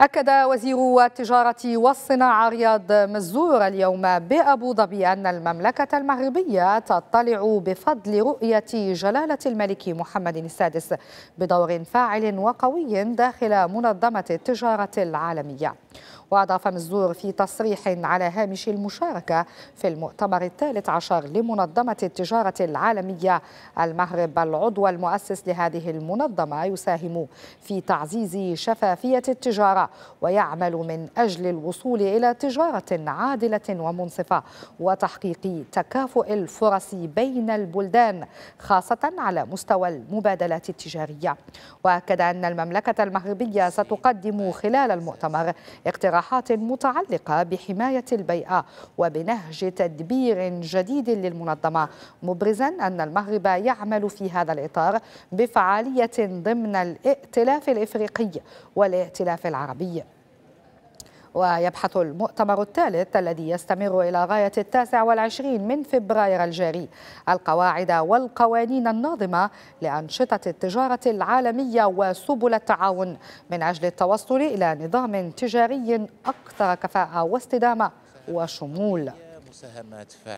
أكد وزير التجارة والصناعة رياض مزور اليوم بأبو ظبي أن المملكة المغربية تطلع بفضل رؤية جلالة الملك محمد السادس بدور فاعل وقوي داخل منظمة التجارة العالمية وأضاف مزور في تصريح على هامش المشاركة في المؤتمر الثالث عشر لمنظمة التجارة العالمية المغرب العضو المؤسس لهذه المنظمة يساهم في تعزيز شفافية التجارة ويعمل من أجل الوصول إلى تجارة عادلة ومنصفة وتحقيق تكافؤ الفرص بين البلدان خاصة على مستوى المبادلات التجارية وأكد أن المملكة المغربية ستقدم خلال المؤتمر اقتراحات متعلقة بحماية البيئة وبنهج تدبير جديد للمنظمة مبرزا أن المغرب يعمل في هذا الإطار بفعالية ضمن الائتلاف الإفريقي والائتلاف العربي العربي ويبحث المؤتمر الثالث الذي يستمر إلى غاية التاسع والعشرين من فبراير الجاري القواعد والقوانين الناظمة لأنشطة التجارة العالمية وسبل التعاون من أجل التوصل إلى نظام تجاري أكثر كفاءة واستدامة وشمول